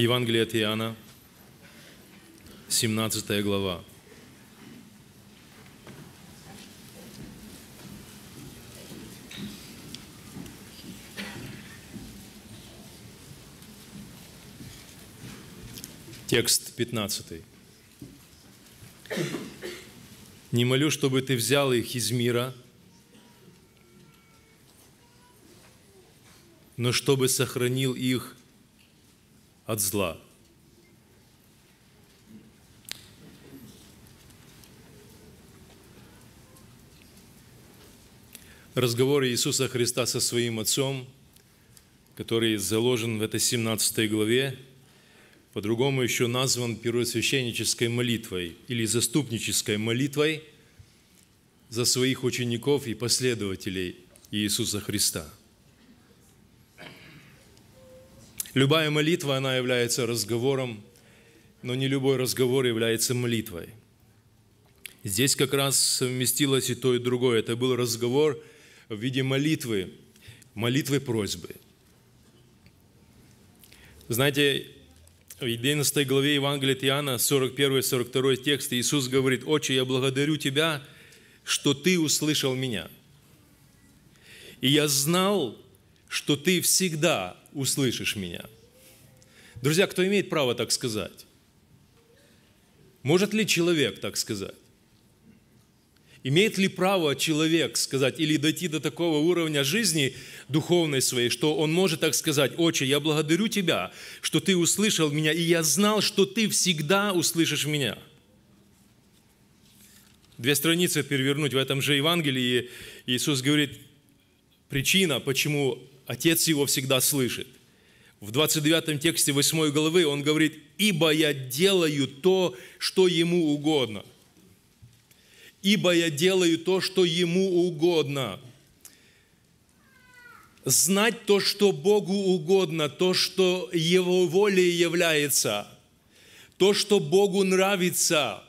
Евангелие от Иоанна, 17 глава. Текст 15. «Не молю, чтобы ты взял их из мира, но чтобы сохранил их от зла. Разговор Иисуса Христа со своим отцом, который заложен в этой 17 главе, по-другому еще назван первосвященнической молитвой или заступнической молитвой за своих учеников и последователей Иисуса Христа – Любая молитва, она является разговором, но не любой разговор является молитвой. Здесь как раз совместилось и то, и другое. Это был разговор в виде молитвы, молитвы просьбы. Знаете, в 11 главе Евангелия от Иоанна, 41-42 текст, Иисус говорит, «Отче, я благодарю Тебя, что Ты услышал Меня. И я знал, что ты всегда услышишь меня. Друзья, кто имеет право так сказать? Может ли человек так сказать? Имеет ли право человек сказать или дойти до такого уровня жизни духовной своей, что он может так сказать, «Отче, я благодарю Тебя, что Ты услышал меня, и я знал, что Ты всегда услышишь меня». Две страницы перевернуть в этом же Евангелии, Иисус говорит, причина, почему Отец его всегда слышит. В 29 тексте 8 главы он говорит, «Ибо я делаю то, что ему угодно». «Ибо я делаю то, что ему угодно». Знать то, что Богу угодно, то, что Его волей является, то, что Богу нравится.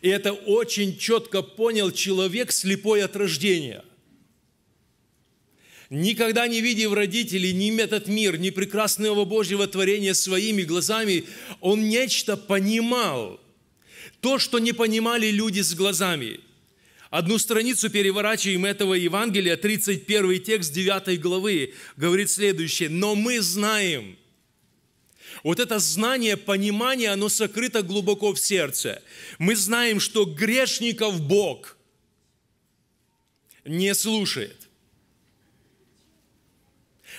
И это очень четко понял человек слепой от рождения – никогда не видев родителей, ни этот мир, ни прекрасного Божьего творения своими глазами, он нечто понимал. То, что не понимали люди с глазами. Одну страницу переворачиваем этого Евангелия, 31 текст 9 главы, говорит следующее. «Но мы знаем». Вот это знание, понимание, оно сокрыто глубоко в сердце. Мы знаем, что грешников Бог не слушает.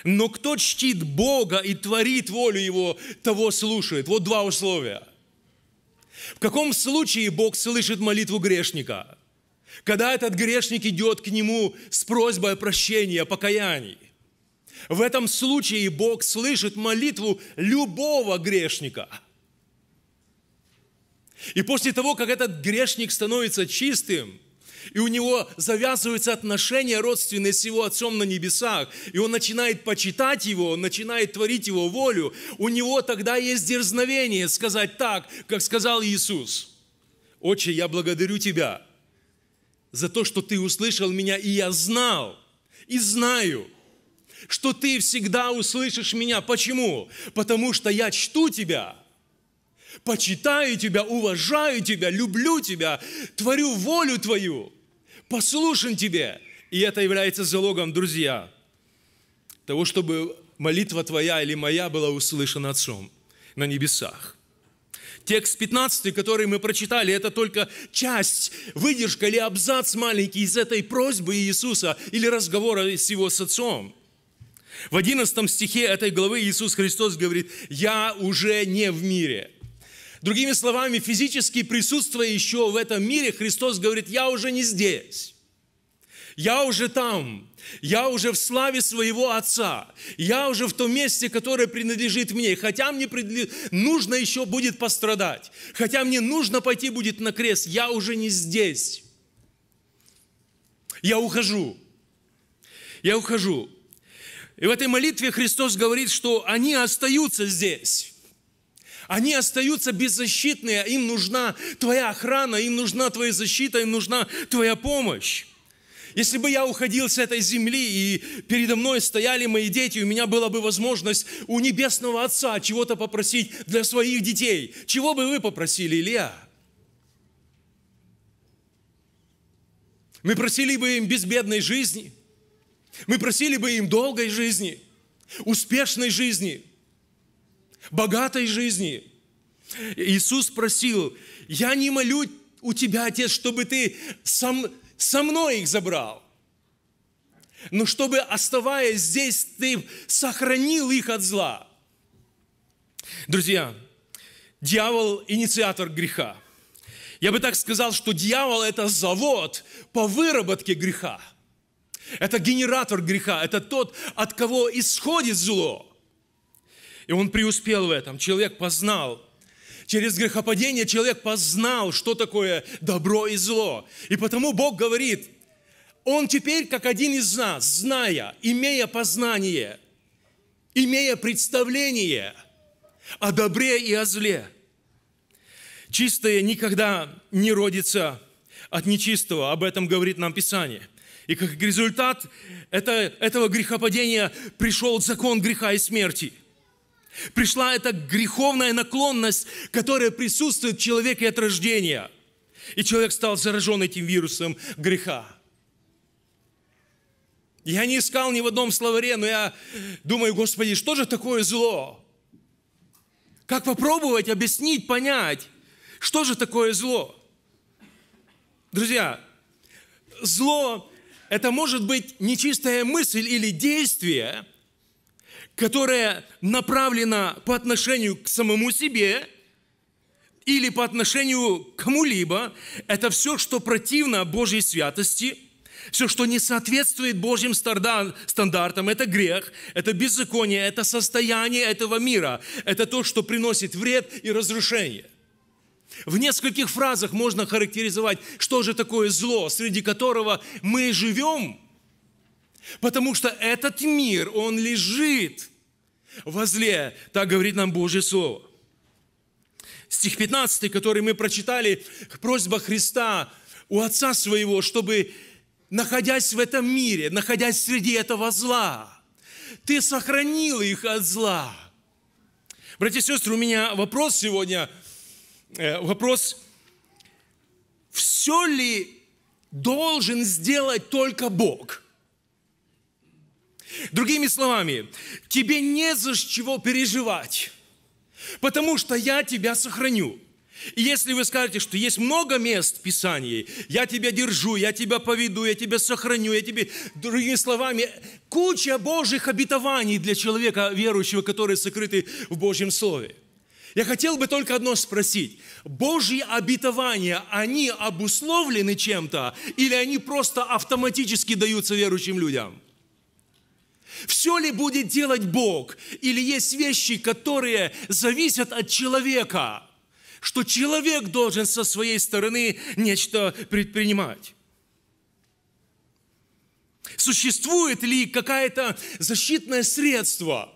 Но кто чтит Бога и творит волю Его, того слушает. Вот два условия. В каком случае Бог слышит молитву грешника? Когда этот грешник идет к Нему с просьбой о прощении, о покаянии. В этом случае Бог слышит молитву любого грешника – и после того, как этот грешник становится чистым, и у него завязываются отношения родственные с его отцом на небесах. И он начинает почитать его, он начинает творить его волю. У него тогда есть дерзновение сказать так, как сказал Иисус. «Отче, я благодарю Тебя за то, что Ты услышал меня, и я знал, и знаю, что Ты всегда услышишь меня. Почему? Потому что я чту Тебя» почитаю Тебя, уважаю Тебя, люблю Тебя, творю волю Твою, послушен Тебе. И это является залогом, друзья, того, чтобы молитва Твоя или моя была услышана Отцом на небесах. Текст 15, который мы прочитали, это только часть, выдержка или абзац маленький из этой просьбы Иисуса или разговора с его с отцом. В 11 стихе этой главы Иисус Христос говорит, «Я уже не в мире, Другими словами, физически присутствуя еще в этом мире, Христос говорит, я уже не здесь. Я уже там, я уже в славе своего Отца, я уже в том месте, которое принадлежит мне, хотя мне нужно еще будет пострадать, хотя мне нужно пойти будет на крест, я уже не здесь. Я ухожу, я ухожу. И в этой молитве Христос говорит, что они остаются здесь. Они остаются беззащитные, а им нужна твоя охрана, им нужна твоя защита, им нужна твоя помощь. Если бы я уходил с этой земли, и передо мной стояли мои дети, у меня была бы возможность у Небесного Отца чего-то попросить для своих детей. Чего бы вы попросили, Илья? Мы просили бы им безбедной жизни. Мы просили бы им долгой жизни, успешной жизни – богатой жизни. Иисус спросил, я не молю у тебя, Отец, чтобы ты сам, со мной их забрал. Но чтобы, оставаясь здесь, ты сохранил их от зла. Друзья, дьявол – инициатор греха. Я бы так сказал, что дьявол – это завод по выработке греха. Это генератор греха, это тот, от кого исходит зло – и он преуспел в этом. Человек познал. Через грехопадение человек познал, что такое добро и зло. И потому Бог говорит, он теперь как один из нас, зная, имея познание, имея представление о добре и о зле. Чистое никогда не родится от нечистого, об этом говорит нам Писание. И как результат это, этого грехопадения пришел закон греха и смерти – Пришла эта греховная наклонность, которая присутствует в человеке от рождения. И человек стал заражен этим вирусом греха. Я не искал ни в одном словаре, но я думаю, Господи, что же такое зло? Как попробовать объяснить, понять, что же такое зло? Друзья, зло – это может быть нечистая мысль или действие – которая направлена по отношению к самому себе или по отношению к кому-либо, это все, что противно Божьей святости, все, что не соответствует Божьим стандартам, это грех, это беззаконие, это состояние этого мира, это то, что приносит вред и разрушение. В нескольких фразах можно характеризовать, что же такое зло, среди которого мы живем – Потому что этот мир, он лежит во зле, так говорит нам Божье Слово. Стих 15, который мы прочитали, просьба Христа у Отца Своего, чтобы, находясь в этом мире, находясь среди этого зла, Ты сохранил их от зла. Братья и сестры, у меня вопрос сегодня, э, вопрос, все ли должен сделать только Бог – Другими словами, тебе не за чего переживать, потому что я тебя сохраню. И если вы скажете, что есть много мест в Писании, я тебя держу, я тебя поведу, я тебя сохраню, я тебе, другими словами, куча Божьих обетований для человека верующего, которые сокрыты в Божьем Слове. Я хотел бы только одно спросить. Божьи обетования, они обусловлены чем-то или они просто автоматически даются верующим людям? Все ли будет делать Бог? Или есть вещи, которые зависят от человека? Что человек должен со своей стороны нечто предпринимать? Существует ли какое-то защитное средство,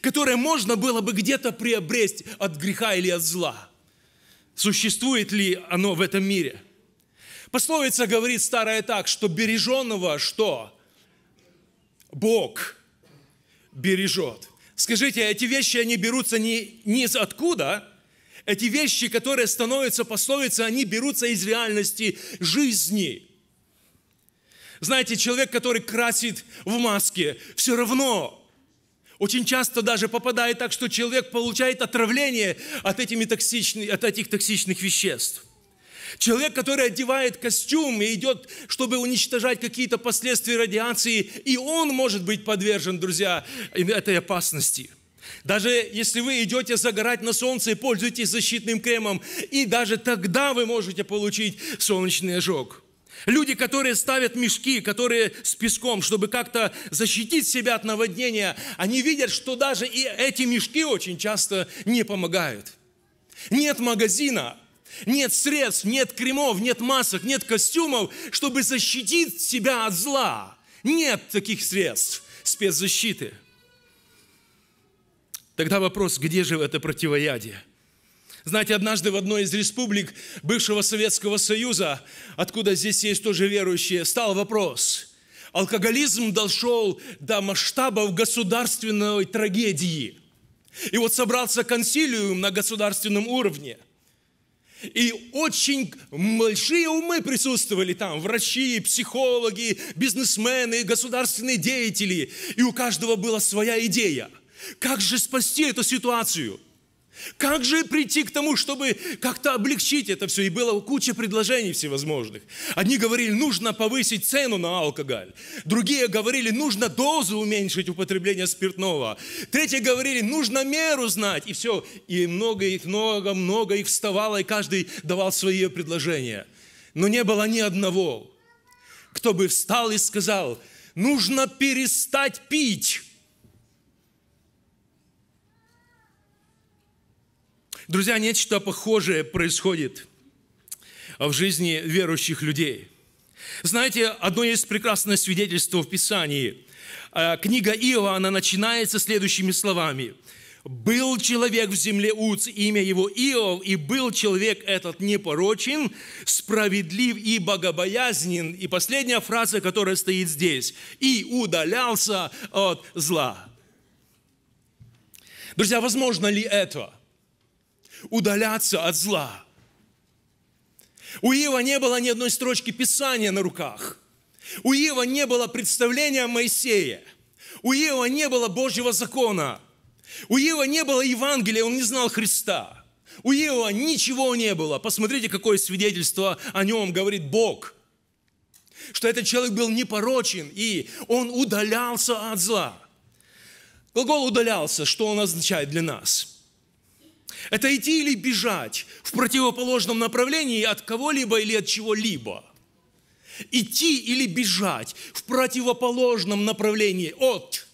которое можно было бы где-то приобрести от греха или от зла? Существует ли оно в этом мире? Пословица говорит старая так, что береженного что? Бог бережет. Скажите, а эти вещи, они берутся не, не из откуда, эти вещи, которые становятся пословицей, они берутся из реальности жизни. Знаете, человек, который красит в маске, все равно очень часто даже попадает так, что человек получает отравление от, этими токсичных, от этих токсичных веществ. Человек, который одевает костюм и идет, чтобы уничтожать какие-то последствия радиации, и он может быть подвержен, друзья, этой опасности. Даже если вы идете загорать на солнце и пользуетесь защитным кремом, и даже тогда вы можете получить солнечный ожог. Люди, которые ставят мешки, которые с песком, чтобы как-то защитить себя от наводнения, они видят, что даже и эти мешки очень часто не помогают. Нет магазина, нет средств, нет кремов, нет масок, нет костюмов, чтобы защитить себя от зла. Нет таких средств спецзащиты. Тогда вопрос, где же это противоядие? Знаете, однажды в одной из республик бывшего Советского Союза, откуда здесь есть тоже верующие, стал вопрос. Алкоголизм дошел до масштабов государственной трагедии. И вот собрался консилиум на государственном уровне – и очень большие умы присутствовали там, врачи, психологи, бизнесмены, государственные деятели. И у каждого была своя идея. Как же спасти эту ситуацию – как же прийти к тому, чтобы как-то облегчить это все? И было куча предложений всевозможных. Одни говорили, нужно повысить цену на алкоголь. Другие говорили, нужно дозу уменьшить употребление спиртного. Третьи говорили, нужно меру знать. И все. И много их, много-много их вставало, и каждый давал свои предложения. Но не было ни одного, кто бы встал и сказал, нужно перестать пить. Друзья, нечто похожее происходит в жизни верующих людей. Знаете, одно есть прекрасное свидетельство в Писании. Э, книга Иоанна начинается следующими словами. «Был человек в земле Уц, имя его Иов, и был человек этот непорочен, справедлив и богобоязнен». И последняя фраза, которая стоит здесь. «И удалялся от зла». Друзья, возможно ли это – удаляться от зла. У Ива не было ни одной строчки Писания на руках. У Ива не было представления о Моисее. У Ива не было Божьего закона. У Ива не было Евангелия, он не знал Христа. У Ива ничего не было. Посмотрите, какое свидетельство о нем говорит Бог. Что этот человек был непорочен, и он удалялся от зла. Глагол «удалялся», что он означает для нас – это идти или бежать в противоположном направлении от кого-либо или от чего-либо. Идти или бежать в противоположном направлении от.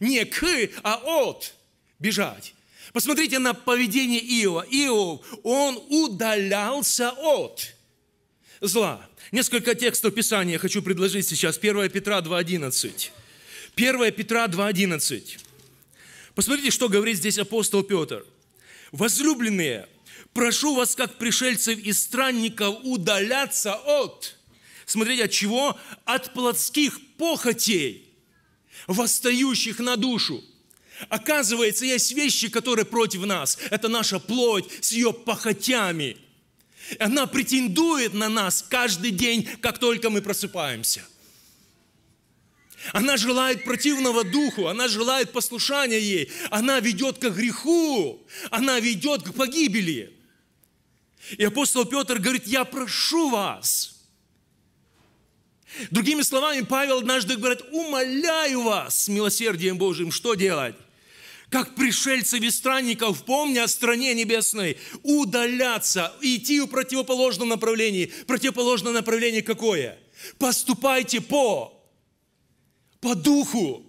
Не к, а от. Бежать. Посмотрите на поведение Иова. Иов, он удалялся от зла. Несколько текстов Писания хочу предложить сейчас. 1 Петра 2.11. 1 Петра 2.11. Посмотрите, что говорит здесь апостол Петр. Возлюбленные, прошу вас, как пришельцев и странников, удаляться от, смотрите, от чего? От плотских похотей, восстающих на душу. Оказывается, есть вещи, которые против нас. Это наша плоть с ее похотями. Она претендует на нас каждый день, как только мы просыпаемся. Она желает противного духу, она желает послушания ей, она ведет к греху, она ведет к погибели. И апостол Петр говорит, я прошу вас. Другими словами, Павел однажды говорит, умоляю вас с милосердием Божьим, что делать? как пришельцев и странников, помня о стране небесной, удаляться, идти в противоположном направлении. Противоположное направление какое? Поступайте по по духу,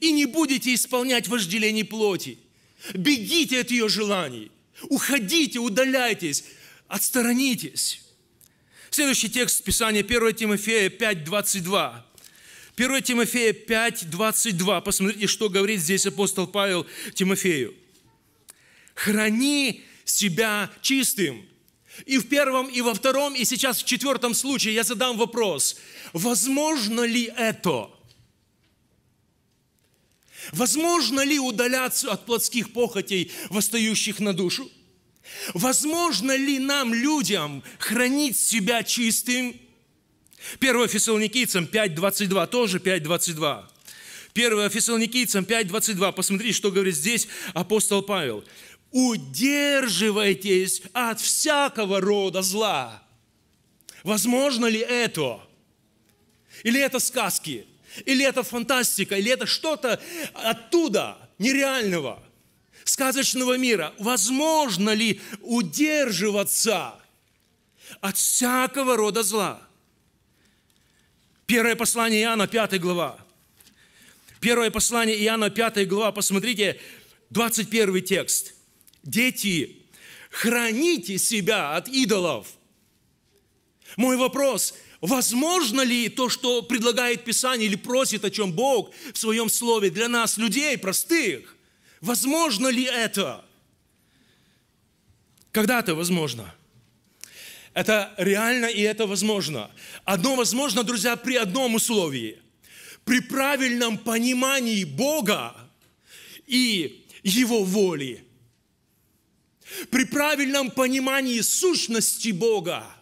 и не будете исполнять вожделений плоти. Бегите от ее желаний, уходите, удаляйтесь, отсторонитесь. Следующий текст Писания 1 Тимофея 5, 22. 1 Тимофея 5, 22. Посмотрите, что говорит здесь апостол Павел Тимофею. «Храни себя чистым». И в первом, и во втором, и сейчас в четвертом случае я задам вопрос. Возможно ли это? Возможно ли удаляться от плотских похотей, восстающих на душу? Возможно ли нам, людям, хранить себя чистым? 1 Фессалоникийцам 5.22, тоже 5.22. 1 Фессалоникийцам 5.22, посмотрите, что говорит здесь апостол Павел. «Удерживайтесь от всякого рода зла». Возможно ли это? Или это сказки? Или это фантастика, или это что-то оттуда, нереального, сказочного мира. Возможно ли удерживаться от всякого рода зла? Первое послание Иоанна, 5 глава. Первое послание Иоанна, 5 глава, посмотрите, 21 текст. «Дети, храните себя от идолов». Мой вопрос – Возможно ли то, что предлагает Писание или просит о чем Бог в своем слове для нас, людей простых? Возможно ли это? Когда-то возможно. Это реально и это возможно. Одно возможно, друзья, при одном условии. При правильном понимании Бога и Его воли. При правильном понимании сущности Бога –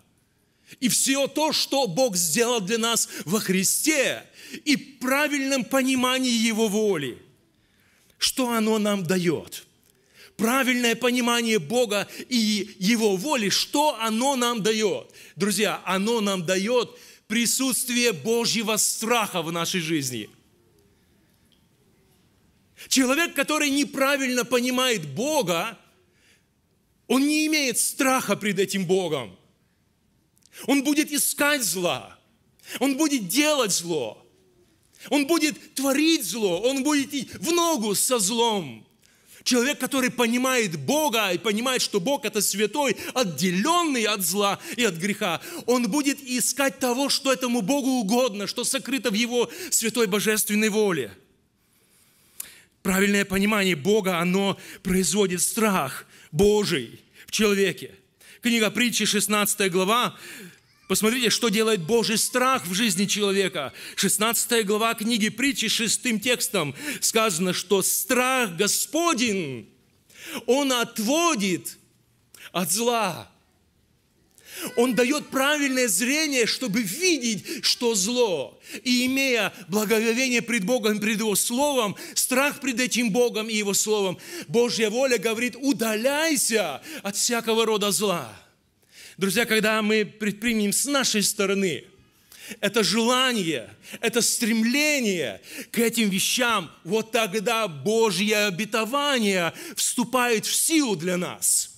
и все то, что Бог сделал для нас во Христе, и правильном понимании Его воли, что оно нам дает. Правильное понимание Бога и Его воли, что оно нам дает. Друзья, оно нам дает присутствие Божьего страха в нашей жизни. Человек, который неправильно понимает Бога, он не имеет страха пред этим Богом – он будет искать зла. Он будет делать зло. Он будет творить зло. Он будет идти в ногу со злом. Человек, который понимает Бога и понимает, что Бог это святой, отделенный от зла и от греха, он будет искать того, что этому Богу угодно, что сокрыто в его святой божественной воле. Правильное понимание Бога, оно производит страх Божий в человеке. Книга притчи, 16 глава, Посмотрите, что делает Божий страх в жизни человека. 16 глава книги притчи, шестым текстом сказано, что страх Господень, он отводит от зла. Он дает правильное зрение, чтобы видеть, что зло. И имея благоговение пред Богом, пред Его Словом, страх пред этим Богом и Его Словом, Божья воля говорит, удаляйся от всякого рода зла. Друзья, когда мы предпримем с нашей стороны это желание, это стремление к этим вещам, вот тогда Божье обетование вступает в силу для нас.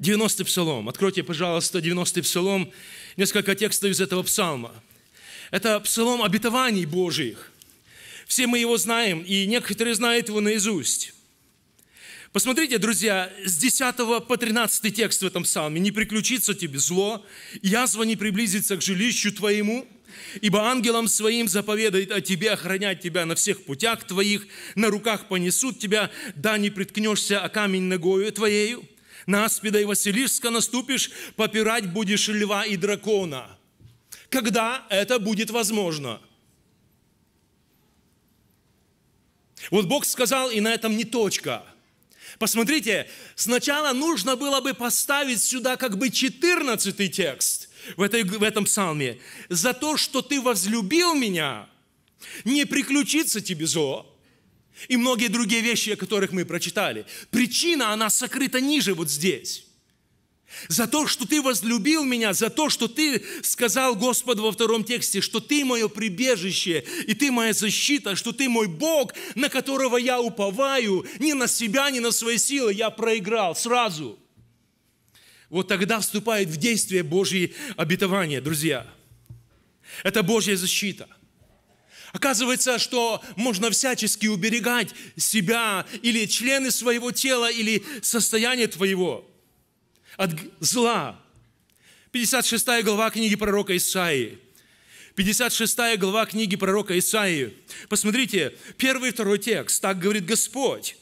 90-й псалом. Откройте, пожалуйста, 90-й псалом. Несколько текстов из этого псалма. Это псалом обетований Божьих. Все мы его знаем, и некоторые знают его наизусть. Посмотрите, друзья, с 10 по 13 текст в этом псалме. «Не приключится тебе зло, язва не приблизится к жилищу твоему, ибо ангелам своим заповедает о тебе охранять тебя на всех путях твоих, на руках понесут тебя, да не приткнешься о камень ногою твоею, на аспида и Василиска наступишь, попирать будешь льва и дракона». Когда это будет возможно – Вот Бог сказал, и на этом не точка. Посмотрите, сначала нужно было бы поставить сюда как бы 14 текст в, этой, в этом псалме. «За то, что ты возлюбил меня, не приключится тебе зло». И многие другие вещи, о которых мы прочитали. Причина, она сокрыта ниже вот здесь за то, что ты возлюбил меня, за то, что ты сказал Господу во втором тексте, что ты мое прибежище, и ты моя защита, что ты мой Бог, на которого я уповаю, ни на себя, ни на свои силы, я проиграл сразу. Вот тогда вступает в действие Божье обетование, друзья. Это Божья защита – Оказывается, что можно всячески уберегать себя или члены своего тела, или состояние твоего от зла. 56 глава книги пророка Исаии. 56 глава книги пророка Исаии. Посмотрите, первый и второй текст. Так говорит Господь.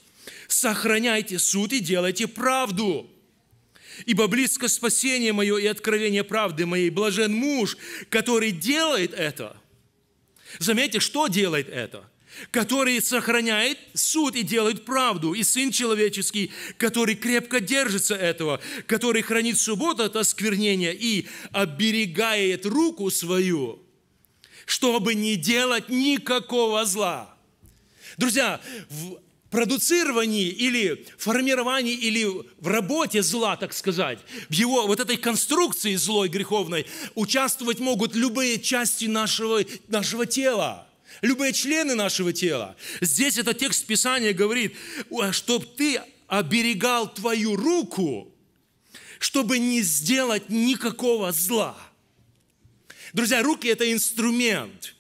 «Сохраняйте суд и делайте правду, ибо близко спасение мое и откровение правды моей. Блажен муж, который делает это». Заметьте, что делает это? который сохраняет суд и делает правду, и Сын Человеческий, который крепко держится этого, который хранит субботу от осквернения и оберегает руку свою, чтобы не делать никакого зла. Друзья, в продуцировании или формировании или в работе зла, так сказать, в его вот этой конструкции злой греховной участвовать могут любые части нашего, нашего тела – любые члены нашего тела. Здесь этот текст Писания говорит, чтобы ты оберегал твою руку, чтобы не сделать никакого зла. Друзья, руки – это инструмент.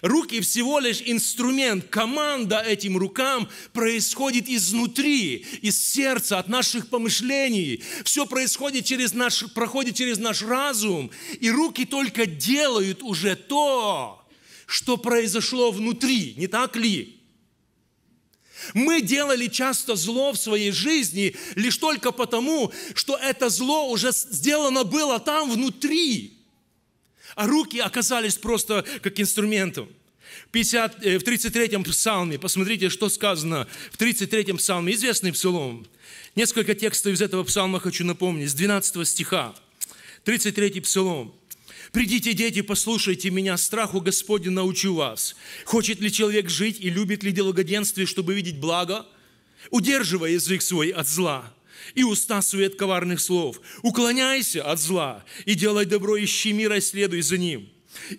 Руки всего лишь инструмент. Команда этим рукам происходит изнутри, из сердца, от наших помышлений. Все происходит через наш, проходит через наш разум. И руки только делают уже то, что произошло внутри, не так ли? Мы делали часто зло в своей жизни лишь только потому, что это зло уже сделано было там внутри, а руки оказались просто как инструментом. 50, э, в 33-м псалме, посмотрите, что сказано в 33-м псалме, известный псалом. Несколько текстов из этого псалма хочу напомнить, с 12 стиха. 33-й псалом. Придите, дети, послушайте меня, страху Господень научу вас. Хочет ли человек жить и любит ли делогоденствие, чтобы видеть благо? удерживай язык свой от зла и уста свои от коварных слов. Уклоняйся от зла и делай добро, ищи мира и следуй за ним.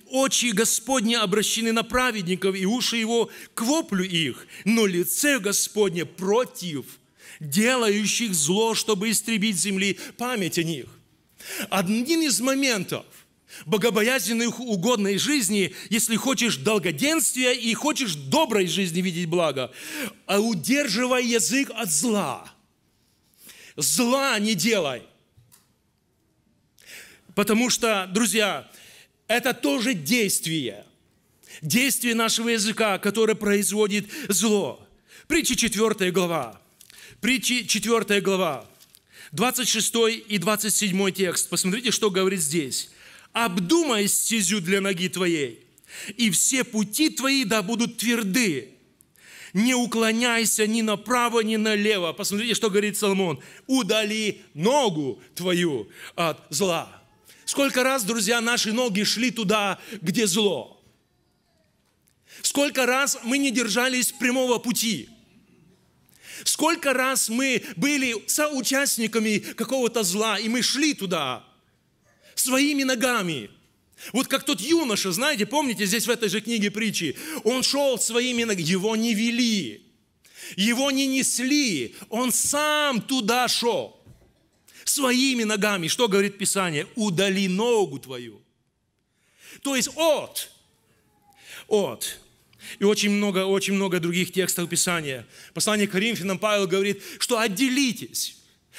Очи Господни обращены на праведников, и уши его к воплю их, но лице Господне против делающих зло, чтобы истребить земли память о них. Один из моментов – богобоязненной угодной жизни, если хочешь долгоденствия и хочешь доброй жизни видеть благо, а удерживай язык от зла. Зла не делай. Потому что, друзья, это тоже действие. Действие нашего языка, которое производит зло. Притчи 4 глава. Притчи 4 глава. 26 и 27 текст. Посмотрите, что говорит здесь обдумай стезю для ноги твоей, и все пути твои да будут тверды. Не уклоняйся ни направо, ни налево. Посмотрите, что говорит Соломон. Удали ногу твою от зла. Сколько раз, друзья, наши ноги шли туда, где зло. Сколько раз мы не держались прямого пути – Сколько раз мы были соучастниками какого-то зла, и мы шли туда своими ногами. Вот как тот юноша, знаете, помните, здесь в этой же книге притчи, он шел своими ногами, его не вели, его не несли, он сам туда шел. Своими ногами, что говорит Писание? Удали ногу твою. То есть от, от, и очень много, очень много других текстов Писания. Послание к Коринфянам Павел говорит, что отделитесь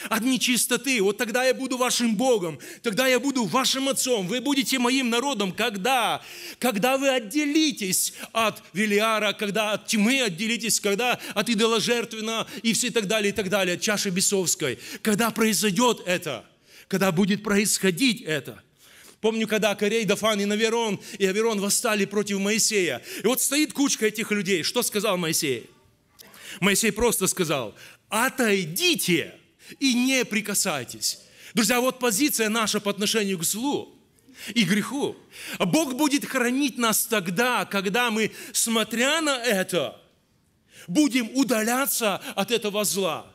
от нечистоты. Вот тогда я буду вашим Богом, тогда я буду вашим отцом, вы будете моим народом. Когда? Когда вы отделитесь от Велиара, когда от тьмы отделитесь, когда от идоложертвенного и все и так далее, и так далее, от чаши бесовской. Когда произойдет это? Когда будет происходить это? Помню, когда Корей, Дафан и Наверон, и Аверон восстали против Моисея. И вот стоит кучка этих людей. Что сказал Моисей? Моисей просто сказал, отойдите, и не прикасайтесь. Друзья, вот позиция наша по отношению к злу и греху. Бог будет хранить нас тогда, когда мы, смотря на это, будем удаляться от этого зла,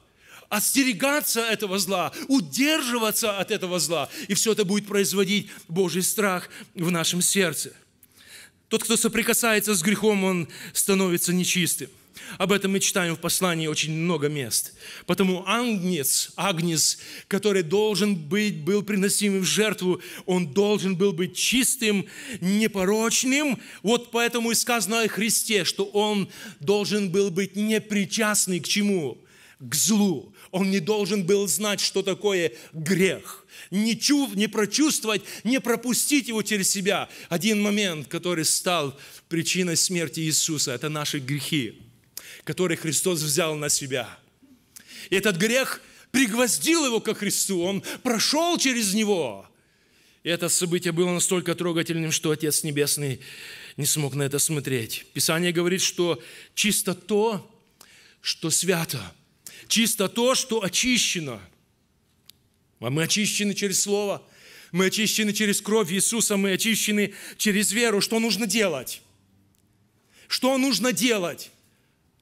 остерегаться этого зла, удерживаться от этого зла. И все это будет производить Божий страх в нашем сердце. Тот, кто соприкасается с грехом, он становится нечистым. Об этом мы читаем в послании очень много мест. Потому агнец, агнец, который должен быть, был приносимым в жертву, он должен был быть чистым, непорочным. Вот поэтому и сказано о Христе, что он должен был быть непричастный к чему? К злу. Он не должен был знать, что такое грех. Не, чув, не прочувствовать, не пропустить его через себя. Один момент, который стал причиной смерти Иисуса, это наши грехи который Христос взял на себя. И этот грех пригвоздил его ко Христу, он прошел через него. И это событие было настолько трогательным, что Отец Небесный не смог на это смотреть. Писание говорит, что чисто то, что свято, чисто то, что очищено. А мы очищены через Слово, мы очищены через кровь Иисуса, мы очищены через веру. Что нужно делать? Что нужно делать?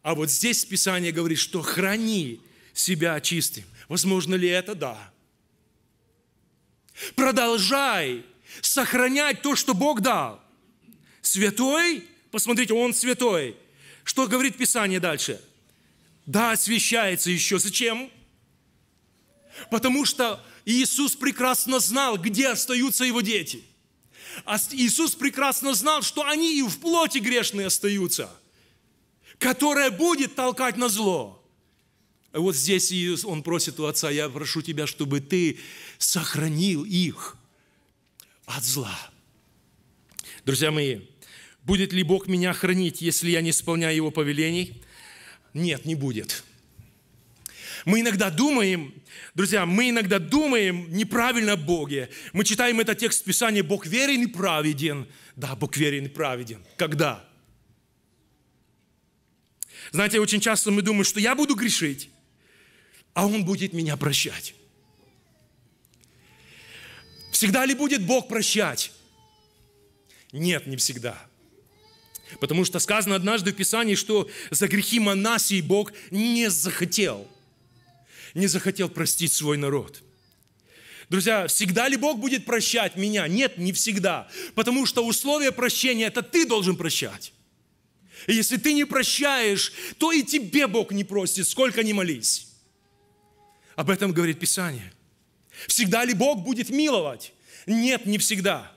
А вот здесь Писание говорит, что храни себя чистым. Возможно ли это? Да. Продолжай сохранять то, что Бог дал. Святой, посмотрите, он святой. Что говорит Писание дальше? Да, освящается еще. Зачем? Потому что Иисус прекрасно знал, где остаются его дети. А Иисус прекрасно знал, что они и в плоти грешные остаются – которая будет толкать на зло. А вот здесь Иисус, он просит у Отца, я прошу Тебя, чтобы Ты сохранил их от зла. Друзья мои, будет ли Бог меня хранить, если я не исполняю Его повелений? Нет, не будет. Мы иногда думаем, друзья, мы иногда думаем неправильно о Боге. Мы читаем этот текст Писания, Бог верен и праведен. Да, Бог верен и праведен. Когда? Знаете, очень часто мы думаем, что я буду грешить, а Он будет меня прощать. Всегда ли будет Бог прощать? Нет, не всегда. Потому что сказано однажды в Писании, что за грехи Манасии Бог не захотел. Не захотел простить свой народ. Друзья, всегда ли Бог будет прощать меня? Нет, не всегда. Потому что условие прощения – это ты должен прощать. И если ты не прощаешь, то и тебе Бог не простит, сколько ни молись. Об этом говорит Писание. Всегда ли Бог будет миловать? Нет, не всегда.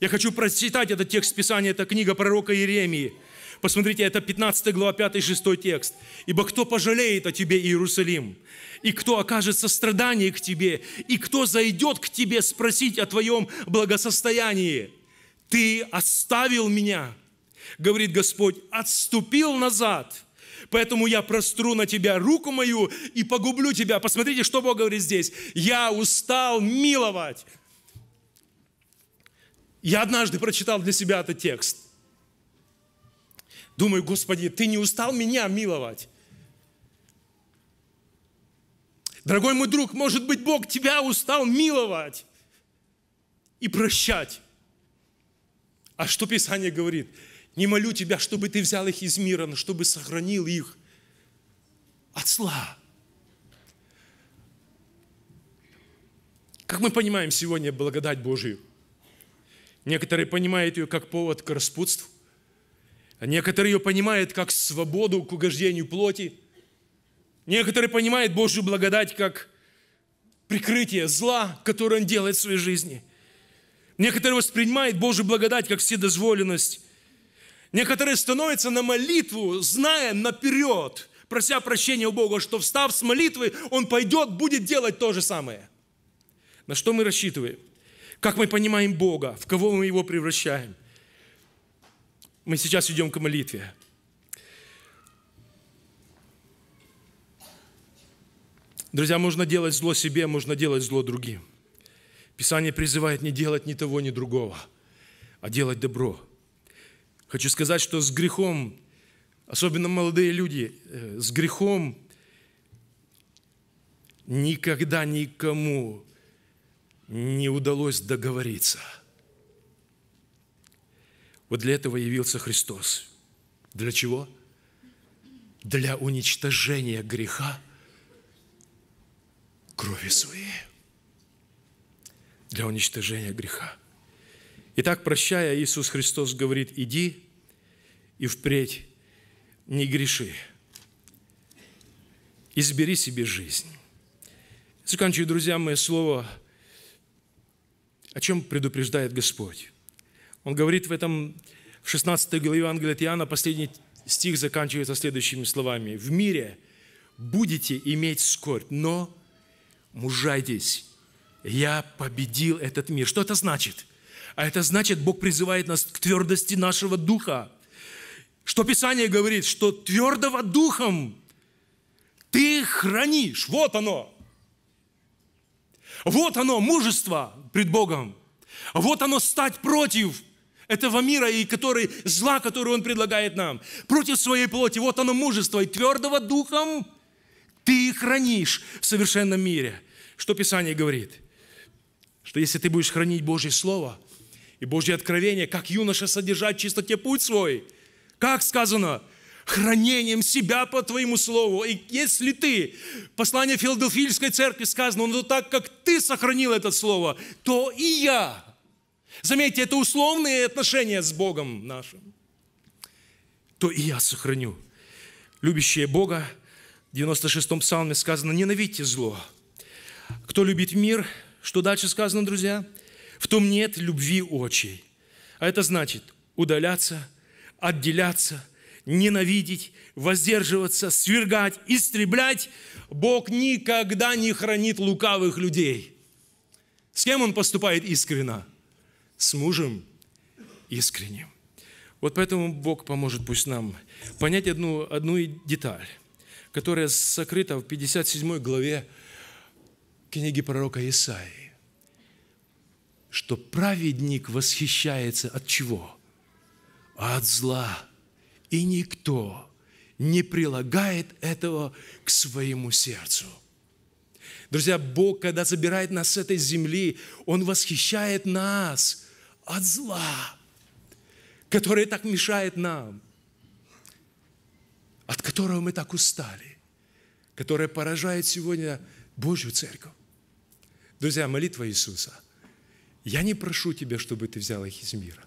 Я хочу прочитать этот текст Писания, это книга пророка Иеремии. Посмотрите, это 15 глава, 5-6 текст. «Ибо кто пожалеет о тебе, Иерусалим, и кто окажет сострадание к тебе, и кто зайдет к тебе спросить о твоем благосостоянии? Ты оставил меня, говорит Господь, отступил назад, поэтому я простру на тебя руку мою и погублю тебя. Посмотрите, что Бог говорит здесь. Я устал миловать. Я однажды прочитал для себя этот текст. Думаю, Господи, ты не устал меня миловать. Дорогой мой друг, может быть, Бог тебя устал миловать и прощать. А что Писание говорит? Не молю Тебя, чтобы Ты взял их из мира, но чтобы сохранил их от зла. Как мы понимаем сегодня благодать Божию? Некоторые понимают ее как повод к распутству, а некоторые ее понимают как свободу к угождению плоти, некоторые понимают Божью благодать как прикрытие зла, которое он делает в своей жизни. Некоторые воспринимают Божью благодать как вседозволенность, Некоторые становятся на молитву, зная наперед, прося прощения у Бога, что встав с молитвы, он пойдет, будет делать то же самое. На что мы рассчитываем? Как мы понимаем Бога? В кого мы Его превращаем? Мы сейчас идем к молитве. Друзья, можно делать зло себе, можно делать зло другим. Писание призывает не делать ни того, ни другого, а делать добро – Хочу сказать, что с грехом, особенно молодые люди, э, с грехом никогда никому не удалось договориться. Вот для этого явился Христос. Для чего? Для уничтожения греха крови своей. Для уничтожения греха. Итак, прощая, Иисус Христос говорит, иди и впредь не греши. Избери себе жизнь. Заканчиваю, друзья, мое слово, о чем предупреждает Господь. Он говорит в этом, в 16 главе Евангелия от Иоанна, последний стих заканчивается следующими словами. «В мире будете иметь скорбь, но мужайтесь, я победил этот мир». Что это значит? – а это значит, Бог призывает нас к твердости нашего духа. Что Писание говорит, что твердого духом ты хранишь. Вот оно. Вот оно, мужество пред Богом. Вот оно, стать против этого мира и который, зла, которое он предлагает нам. Против своей плоти. Вот оно, мужество. И твердого духом ты хранишь в совершенном мире. Что Писание говорит? Что если ты будешь хранить Божье Слово – и Божье откровение, как юноша содержать в чистоте путь свой. Как сказано, хранением себя по твоему слову. И если ты, послание Филадельфийской церкви сказано, но так как ты сохранил это слово, то и я. Заметьте, это условные отношения с Богом нашим. То и я сохраню. Любящие Бога, в 96-м псалме сказано, ненавидьте зло. Кто любит мир, что дальше сказано, друзья? В том нет любви очей. А это значит удаляться, отделяться, ненавидеть, воздерживаться, свергать, истреблять. Бог никогда не хранит лукавых людей. С кем он поступает искренно? С мужем искренним. Вот поэтому Бог поможет пусть нам понять одну, одну деталь, которая сокрыта в 57 главе книги пророка Исаии что праведник восхищается от чего? От зла. И никто не прилагает этого к своему сердцу. Друзья, Бог, когда забирает нас с этой земли, Он восхищает нас от зла, которое так мешает нам, от которого мы так устали, которое поражает сегодня Божью церковь. Друзья, молитва Иисуса – я не прошу тебя, чтобы ты взял их из мира.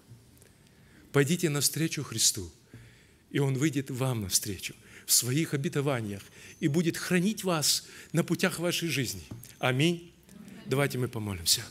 Пойдите навстречу Христу, и Он выйдет вам навстречу в своих обетованиях и будет хранить вас на путях вашей жизни. Аминь. Давайте мы помолимся.